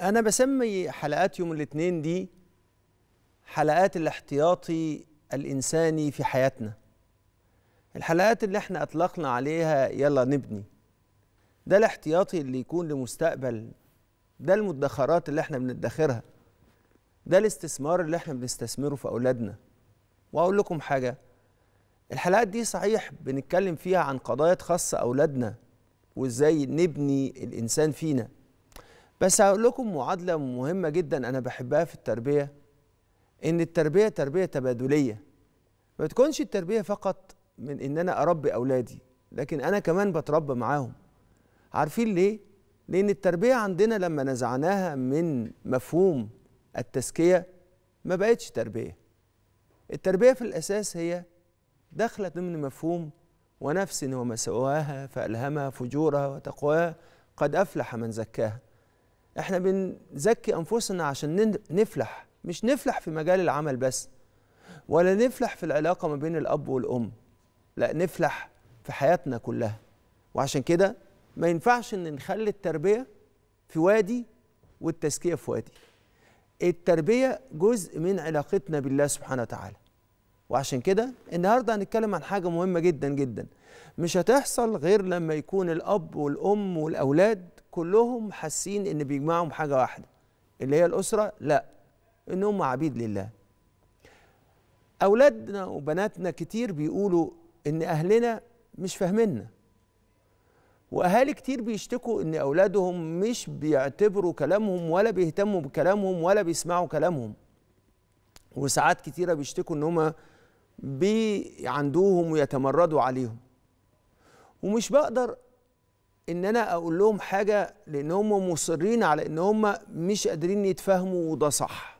أنا بسمي حلقات يوم الاثنين دي حلقات الاحتياطي الإنساني في حياتنا الحلقات اللي احنا أطلقنا عليها يلا نبني ده الاحتياطي اللي يكون لمستقبل ده المدخرات اللي احنا بندخرها ده الاستثمار اللي احنا بنستثمره في أولادنا وأقول لكم حاجة الحلقات دي صحيح بنتكلم فيها عن قضايا تخص أولادنا وإزاي نبني الإنسان فينا بس هقول لكم معادله مهمه جدا انا بحبها في التربيه ان التربيه تربيه تبادليه ما تكونش التربيه فقط من ان انا اربي اولادي لكن انا كمان بتربى معاهم عارفين ليه لان التربيه عندنا لما نزعناها من مفهوم التزكيه ما بقتش تربيه التربيه في الاساس هي داخله ضمن مفهوم ونفس وما سواها فالهمها فجورها وتقواها قد افلح من زكاها احنا بنزكي انفسنا عشان نفلح مش نفلح في مجال العمل بس ولا نفلح في العلاقه ما بين الاب والام لا نفلح في حياتنا كلها وعشان كده ما ينفعش ان نخلي التربيه في وادي والتزكيه في وادي التربيه جزء من علاقتنا بالله سبحانه وتعالى وعشان كده النهارده هنتكلم عن حاجه مهمه جدا جدا مش هتحصل غير لما يكون الاب والام والاولاد كلهم حاسين ان بيجمعهم حاجه واحده اللي هي الاسره لا ان هم عبيد لله اولادنا وبناتنا كتير بيقولوا ان اهلنا مش فاهميننا واهالي كتير بيشتكوا ان اولادهم مش بيعتبروا كلامهم ولا بيهتموا بكلامهم ولا بيسمعوا كلامهم وساعات كتيره بيشتكوا ان هما بي عندوهم ويتمردوا عليهم ومش بقدر ان انا اقول لهم حاجه لان هم مصرين على ان هم مش قادرين يتفاهموا وده صح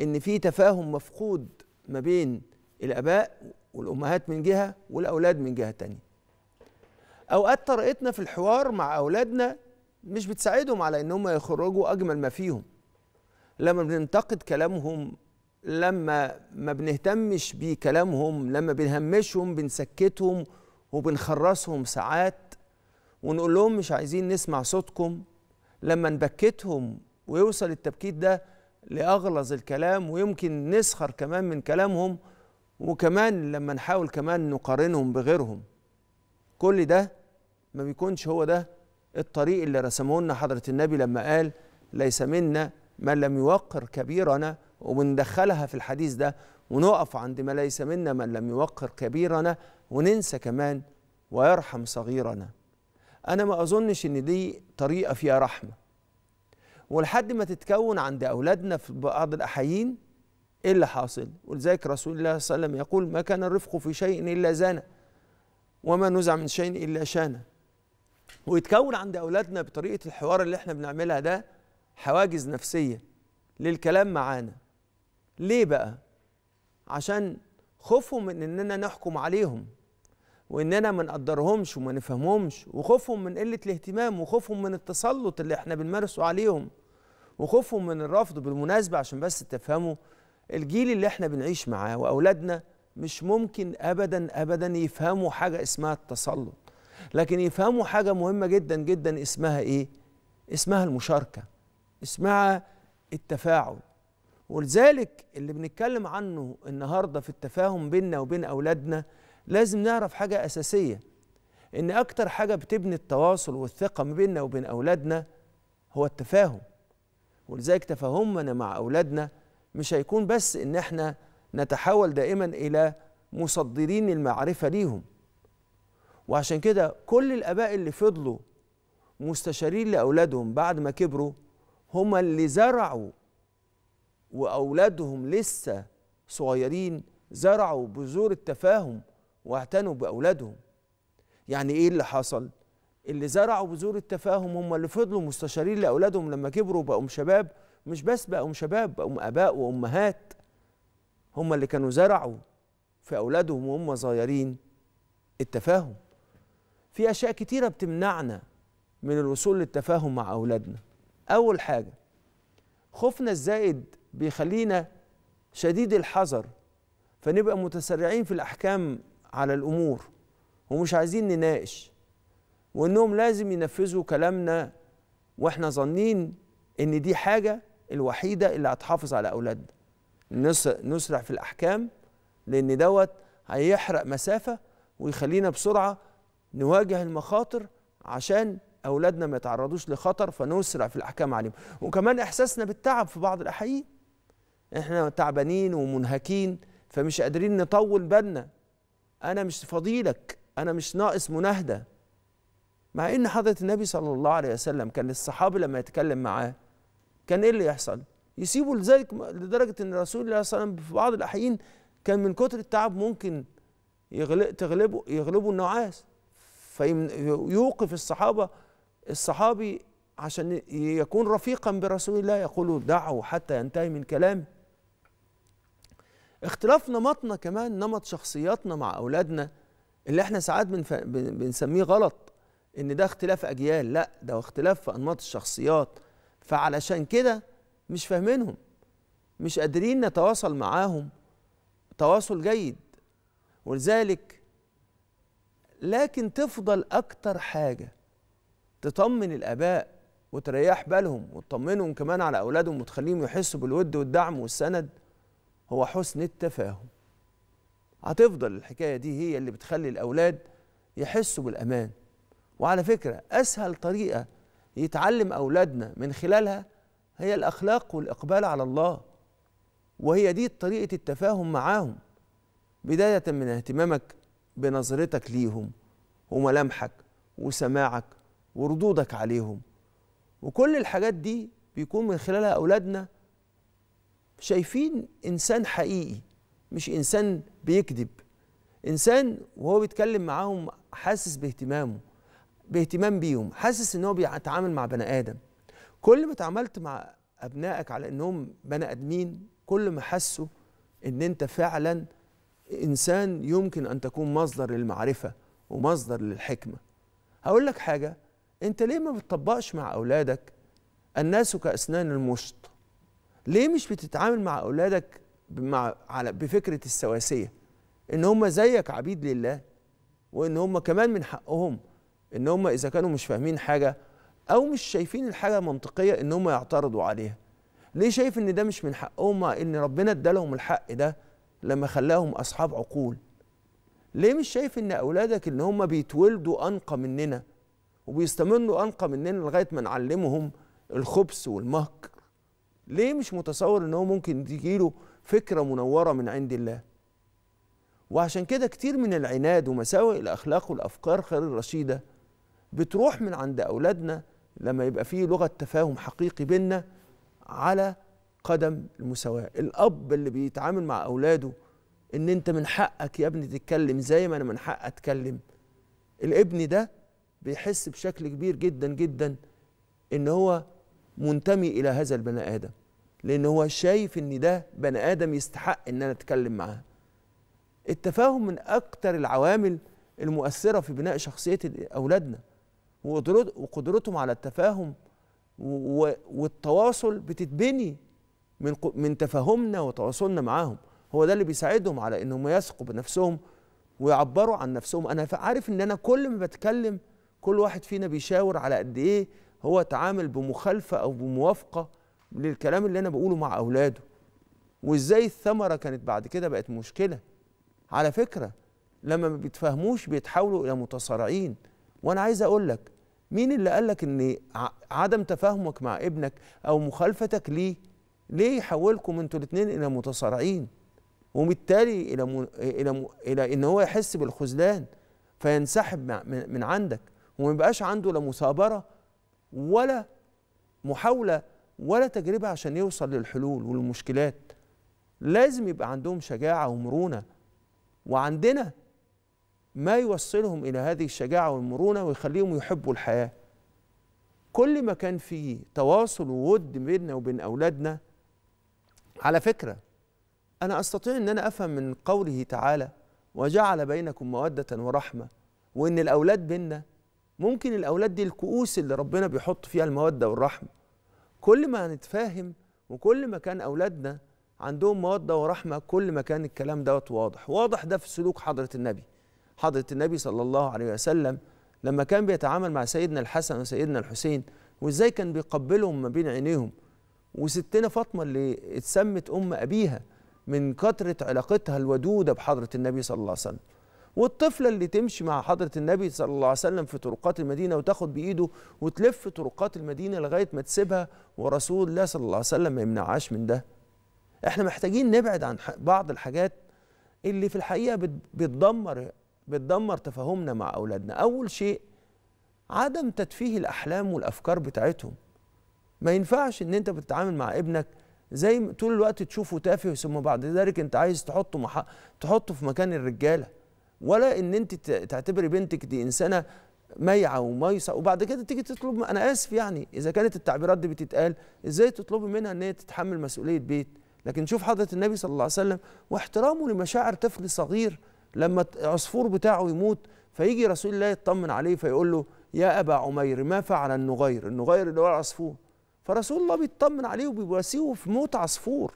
ان في تفاهم مفقود ما بين الاباء والامهات من جهه والاولاد من جهه تانية اوقات طريقتنا في الحوار مع اولادنا مش بتساعدهم على ان هم يخرجوا اجمل ما فيهم لما بننتقد كلامهم لما ما بنهتمش بكلامهم لما بنهمشهم بنسكتهم وبنخرسهم ساعات ونقول لهم مش عايزين نسمع صوتكم لما نبكتهم ويوصل التبكيت ده لأغلظ الكلام ويمكن نسخر كمان من كلامهم وكمان لما نحاول كمان نقارنهم بغيرهم كل ده ما بيكونش هو ده الطريق اللي رسمه لنا حضرة النبي لما قال ليس منا من لم يوقر كبيرنا وبندخلها في الحديث ده ونقف عند ما ليس منا من لم يوقر كبيرنا وننسى كمان ويرحم صغيرنا انا ما اظنش ان دي طريقه فيها رحمه ولحد ما تتكون عند اولادنا في بعض الاحيين ايه اللي حاصل ولذلك رسول الله صلى الله عليه وسلم يقول ما كان الرفق في شيء الا زانه وما نزع من شيء الا شانه ويتكون عند اولادنا بطريقه الحوار اللي احنا بنعملها ده حواجز نفسيه للكلام معانا ليه بقى عشان خوفهم من اننا نحكم عليهم واننا ما نقدرهمش وما نفهمهمش وخوفهم من قله الاهتمام وخوفهم من التسلط اللي احنا بنمارسه عليهم وخوفهم من الرفض بالمناسبه عشان بس تفهموا الجيل اللي احنا بنعيش معاه واولادنا مش ممكن ابدا ابدا يفهموا حاجه اسمها التسلط لكن يفهموا حاجه مهمه جدا جدا اسمها ايه اسمها المشاركه اسمها التفاعل ولذلك اللي بنتكلم عنه النهارده في التفاهم بيننا وبين اولادنا لازم نعرف حاجة أساسية إن أكتر حاجة بتبني التواصل والثقة ما بيننا وبين أولادنا هو التفاهم ولذلك تفاهمنا مع أولادنا مش هيكون بس إن إحنا نتحول دائما إلى مصدرين المعرفة ليهم وعشان كده كل الآباء اللي فضلوا مستشارين لأولادهم بعد ما كبروا هم اللي زرعوا وأولادهم لسه صغيرين زرعوا بذور التفاهم واعتنوا باولادهم يعني ايه اللي حصل اللي زرعوا بذور التفاهم هم اللي فضلوا مستشارين لاولادهم لما كبروا بقوا شباب مش بس بقوا شباب بقوا اباء وامهات هم اللي كانوا زرعوا في اولادهم وهم صغيرين التفاهم في اشياء كتيره بتمنعنا من الوصول للتفاهم مع اولادنا اول حاجه خوفنا الزائد بيخلينا شديد الحذر فنبقى متسرعين في الاحكام على الامور ومش عايزين نناقش وانهم لازم ينفذوا كلامنا واحنا ظانين ان دي حاجه الوحيده اللي هتحافظ على اولادنا نسرع في الاحكام لان دوت هيحرق مسافه ويخلينا بسرعه نواجه المخاطر عشان اولادنا ما يتعرضوش لخطر فنسرع في الاحكام عليهم وكمان احساسنا بالتعب في بعض الاحيان احنا تعبانين ومنهكين فمش قادرين نطول بالنا انا مش فضيلك انا مش ناقص مناهده مع ان حضره النبي صلى الله عليه وسلم كان الصحابي لما يتكلم معاه كان ايه اللي يحصل يسيبوا لذلك لدرجه ان رسول الله صلى الله عليه وسلم في بعض الاحيان كان من كتر التعب ممكن يغلق تغلبه يغلبه النعاس فيوقف الصحابه الصحابي عشان يكون رفيقا برسول الله يقول دعه حتى ينتهي من كلامه اختلاف نمطنا كمان نمط شخصياتنا مع أولادنا اللي احنا ساعات بنف... بنسميه غلط ان ده اختلاف أجيال لا ده اختلاف في أنماط الشخصيات فعلشان كده مش فاهمينهم مش قادرين نتواصل معاهم تواصل جيد ولذلك لكن تفضل أكتر حاجة تطمن الآباء وتريح بالهم وتطمنهم كمان على أولادهم وتخليهم يحسوا بالود والدعم والسند هو حسن التفاهم هتفضل الحكايه دي هي اللي بتخلي الاولاد يحسوا بالامان وعلى فكره اسهل طريقه يتعلم اولادنا من خلالها هي الاخلاق والاقبال على الله وهي دي طريقه التفاهم معاهم بدايه من اهتمامك بنظرتك ليهم وملامحك وسماعك وردودك عليهم وكل الحاجات دي بيكون من خلالها اولادنا شايفين انسان حقيقي مش انسان بيكذب انسان وهو بيتكلم معاهم حاسس باهتمامه باهتمام بيهم حاسس ان هو بيتعامل مع بني ادم كل ما اتعاملت مع ابنائك على انهم بني ادمين كل ما حسوا ان انت فعلا انسان يمكن ان تكون مصدر للمعرفه ومصدر للحكمه هقول لك حاجه انت ليه ما بتطبقش مع اولادك الناس كاسنان المشط ليه مش بتتعامل مع اولادك مع على بفكره السواسيه ان هم زيك عبيد لله وان هم كمان من حقهم ان هم اذا كانوا مش فاهمين حاجه او مش شايفين الحاجه منطقيه ان هم يعترضوا عليها ليه شايف ان ده مش من حقهم ان ربنا ادالهم الحق ده لما خلاهم اصحاب عقول ليه مش شايف ان اولادك ان هم بيتولدوا انقى مننا وبيستمروا انقى مننا لغايه ما نعلمهم الخبث والمهك ليه مش متصور ان هو ممكن تجيله فكره منوره من عند الله وعشان كده كتير من العناد ومساوئ الاخلاق والافكار غير الرشيده بتروح من عند اولادنا لما يبقى فيه لغه تفاهم حقيقي بينا على قدم المساواه الاب اللي بيتعامل مع اولاده ان انت من حقك يا ابني تتكلم زي ما انا من حقي اتكلم الابن ده بيحس بشكل كبير جدا جدا ان هو منتمي الى هذا البني ادم لان هو شايف ان ده بني ادم يستحق ان انا اتكلم معاه التفاهم من اكتر العوامل المؤثره في بناء شخصيه اولادنا وقدرتهم على التفاهم والتواصل بتتبني من من تفاهمنا وتواصلنا معاهم هو ده اللي بيساعدهم على انهم يثقوا بنفسهم ويعبروا عن نفسهم انا عارف ان انا كل ما بتكلم كل واحد فينا بيشاور على قد ايه هو اتعامل بمخالفه او بموافقه للكلام اللي انا بقوله مع اولاده وازاي الثمره كانت بعد كده بقت مشكله على فكره لما ما بيتفهموش بيتحولوا الى متصارعين وانا عايز اقول لك مين اللي قال لك ان عدم تفاهمك مع ابنك او مخالفتك ليه ليه يحولكم انتوا الاثنين الى متصارعين وبالتالي الى م... الى م... الى ان هو يحس بالخذلان فينسحب من عندك وما يبقاش عنده لا مثابره ولا محاولة ولا تجربة عشان يوصل للحلول والمشكلات لازم يبقى عندهم شجاعة ومرونة وعندنا ما يوصلهم إلى هذه الشجاعة والمرونة ويخليهم يحبوا الحياة كل ما كان فيه تواصل وود بيننا وبين أولادنا على فكرة أنا أستطيع أن أنا أفهم من قوله تعالى وجعل بينكم مودة ورحمة وإن الأولاد بيننا ممكن الأولاد دي الكؤوس اللي ربنا بيحط فيها المودة والرحمة كل ما نتفاهم وكل ما كان أولادنا عندهم مودة ورحمة كل ما كان الكلام دوت واضح واضح ده في سلوك حضرة النبي حضرة النبي صلى الله عليه وسلم لما كان بيتعامل مع سيدنا الحسن وسيدنا الحسين وإزاي كان بيقبلهم ما بين عينيهم وستنا فاطمة اللي اتسمت أم أبيها من كثرة علاقتها الودودة بحضرة النبي صلى الله عليه وسلم والطفله اللي تمشي مع حضره النبي صلى الله عليه وسلم في طرقات المدينه وتاخد بايده وتلف طرقات المدينه لغايه ما تسيبها ورسول الله صلى الله عليه وسلم ما يمنعهاش من ده احنا محتاجين نبعد عن بعض الحاجات اللي في الحقيقه بتدمر بتدمر تفاهمنا مع اولادنا اول شيء عدم تدفيه الاحلام والافكار بتاعتهم ما ينفعش ان انت بتتعامل مع ابنك زي طول الوقت تشوفه تافه ثم بعد ذلك انت عايز تحطه تحطه في مكان الرجاله ولا ان انت تعتبري بنتك دي انسانه ميعه وميصه وبعد كده تيجي تطلب انا اسف يعني اذا كانت التعبيرات دي بتتقال ازاي تطلبي منها ان هي تتحمل مسؤوليه بيت لكن شوف حضره النبي صلى الله عليه وسلم واحترامه لمشاعر طفل صغير لما عصفور بتاعه يموت فيجي رسول الله يطمن عليه فيقول له يا ابا عمير ما فعل النغير النغير اللي هو العصفور فرسول الله بيطمن عليه وبيواسيه في موت عصفور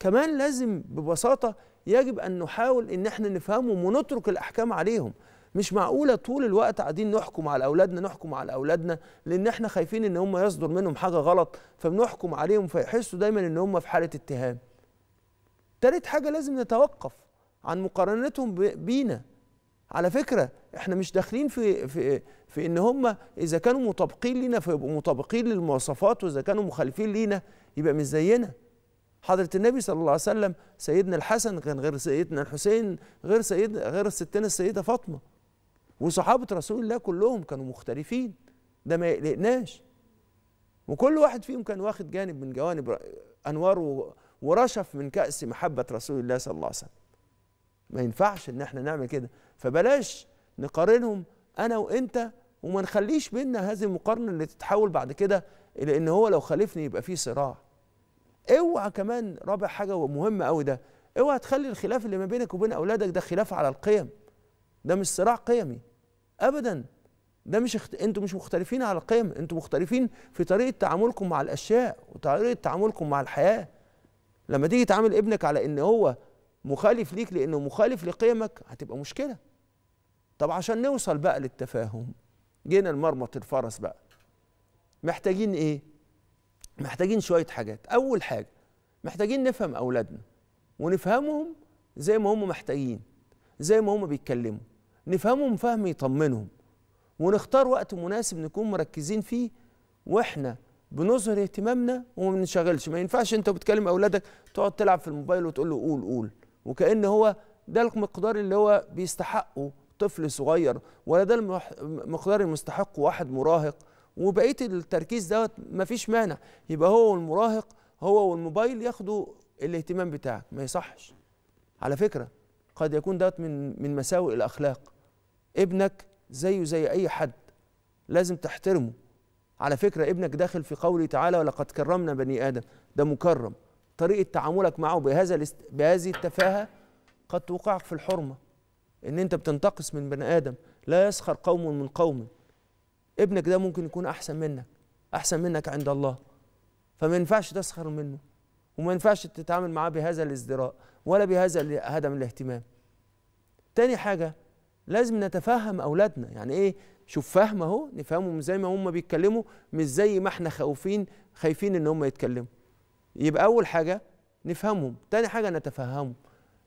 كمان لازم ببساطة يجب أن نحاول أن احنا نفهمهم ونترك الأحكام عليهم مش معقولة طول الوقت قاعدين نحكم على أولادنا نحكم على أولادنا لأن احنا خايفين أن هم يصدر منهم حاجة غلط فبنحكم عليهم فيحسوا دايما أن هم في حالة اتهام تالت حاجة لازم نتوقف عن مقارنتهم بينا على فكرة احنا مش داخلين في في في ان هم اذا كانوا مطابقين لينا فيبقوا مطابقين للمواصفات واذا كانوا مخالفين لينا يبقى مش زينا حضرة النبي صلى الله عليه وسلم سيدنا الحسن كان غير سيدنا الحسين غير سيد غير ستنا السيدة فاطمة وصحابة رسول الله كلهم كانوا مختلفين ده ما يقلقناش وكل واحد فيهم كان واخد جانب من جوانب أنوار ورشف من كأس محبة رسول الله صلى الله عليه وسلم ما ينفعش إن احنا نعمل كده فبلاش نقارنهم أنا وأنت وما نخليش بينا هذه المقارنة اللي تتحول بعد كده الى ان هو لو خالفني يبقى فيه صراع اوعى كمان رابع حاجه مهمه قوي ده اوعى تخلي الخلاف اللي ما بينك وبين اولادك ده خلاف على القيم ده مش صراع قيمي ابدا ده مش اخت... انتوا مش مختلفين على القيم انتوا مختلفين في طريقه تعاملكم مع الاشياء وطريقه تعاملكم مع الحياه لما تيجي تعامل ابنك على ان هو مخالف ليك لانه مخالف لقيمك هتبقى مشكله طب عشان نوصل بقى للتفاهم جينا لمرمط الفرس بقى محتاجين ايه محتاجين شويه حاجات اول حاجه محتاجين نفهم اولادنا ونفهمهم زي ما هم محتاجين زي ما هم بيتكلموا نفهمهم فهم يطمنهم ونختار وقت مناسب نكون مركزين فيه واحنا بنظهر اهتمامنا وما بنشغلش ما ينفعش انت بتكلم اولادك تقعد تلعب في الموبايل وتقول له قول قول وكان هو ده المقدار اللي هو بيستحقه طفل صغير ولا ده المقدار المستحق واحد مراهق وبقيه التركيز دوت مفيش مانع يبقى هو والمراهق هو والموبايل ياخدوا الاهتمام بتاعك ما يصحش على فكره قد يكون دوت من من مساوئ الاخلاق ابنك زيه زي اي حد لازم تحترمه على فكره ابنك داخل في قوله تعالى ولقد كرمنا بني ادم ده مكرم طريقه تعاملك معه بهذا الاست... بهذه التفاهه قد توقعك في الحرمه ان انت بتنتقص من بني ادم لا يسخر قوم من قوم ابنك ده ممكن يكون احسن منك احسن منك عند الله فما ينفعش تسخر منه وما ينفعش تتعامل معاه بهذا الازدراء ولا بهذا عدم الاهتمام تاني حاجه لازم نتفهم اولادنا يعني ايه شوف فاهم اهو نفهمهم زي ما هم بيتكلموا مش زي ما احنا خوفين خايفين ان هم يتكلموا يبقى اول حاجه نفهمهم تاني حاجه نتفهمهم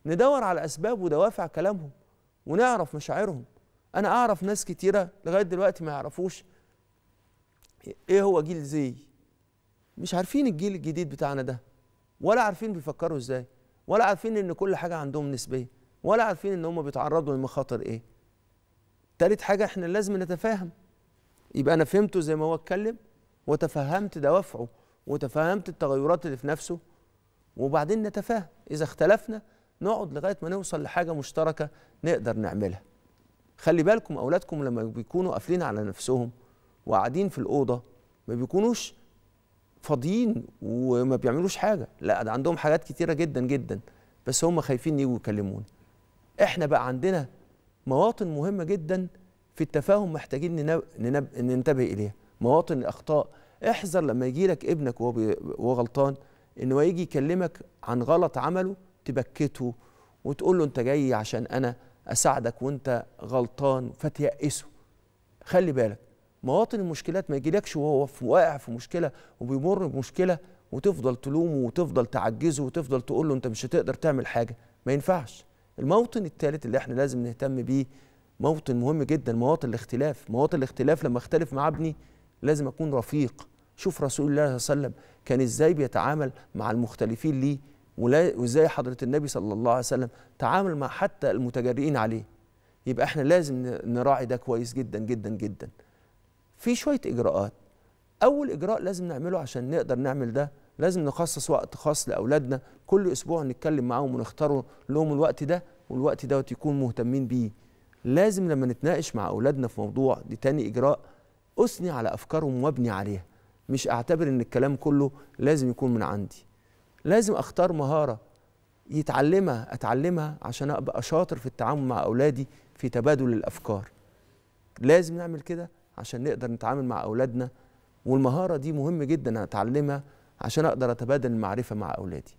ندور على اسباب ودوافع كلامهم ونعرف مشاعرهم انا اعرف ناس كتيره لغايه دلوقتي ما يعرفوش ايه هو جيل زي مش عارفين الجيل الجديد بتاعنا ده ولا عارفين بيفكروا ازاي ولا عارفين ان كل حاجه عندهم نسبيه ولا عارفين ان هم بيتعرضوا لمخاطر ايه تالت حاجه احنا لازم نتفاهم يبقى انا فهمته زي ما هو اتكلم وتفهمت دوافعه وتفهمت التغيرات اللي في نفسه وبعدين نتفاهم اذا اختلفنا نقعد لغايه ما نوصل لحاجه مشتركه نقدر نعملها خلي بالكم اولادكم لما بيكونوا قافلين على نفسهم وقاعدين في الاوضه ما بيكونوش فاضيين وما بيعملوش حاجه لا ده عندهم حاجات كتيره جدا جدا بس هم خايفين يجوا يكلمونا احنا بقى عندنا مواطن مهمه جدا في التفاهم محتاجين ننب... ننب... ننتبه اليها مواطن الاخطاء احذر لما يجي لك ابنك وهو بي... غلطان ان هو يجي يكلمك عن غلط عمله تبكته وتقول له انت جاي عشان انا اساعدك وانت غلطان فتيأسه خلي بالك مواطن المشكلات ما يجيلكش وهو واقع في مشكله وبيمر بمشكله وتفضل تلومه وتفضل تعجزه وتفضل تقول له انت مش هتقدر تعمل حاجه ما ينفعش الموطن الثالث اللي احنا لازم نهتم بيه موطن مهم جدا مواطن الاختلاف مواطن الاختلاف لما اختلف مع ابني لازم اكون رفيق شوف رسول الله صلى الله عليه وسلم كان ازاي بيتعامل مع المختلفين ليه وازاي حضره النبي صلى الله عليه وسلم تعامل مع حتى المتجرئين عليه يبقى احنا لازم نراعي ده كويس جدا جدا جدا في شويه اجراءات اول اجراء لازم نعمله عشان نقدر نعمل ده لازم نخصص وقت خاص لاولادنا كل اسبوع نتكلم معاهم ونختار لهم الوقت ده والوقت دوت يكون مهتمين بيه لازم لما نتناقش مع اولادنا في موضوع دي تاني اجراء اثني على افكارهم وابني عليها مش اعتبر ان الكلام كله لازم يكون من عندي لازم اختار مهاره يتعلمها اتعلمها عشان ابقى شاطر في التعامل مع اولادي في تبادل الافكار لازم نعمل كده عشان نقدر نتعامل مع اولادنا والمهاره دي مهم جدا اتعلمها عشان اقدر اتبادل المعرفه مع اولادي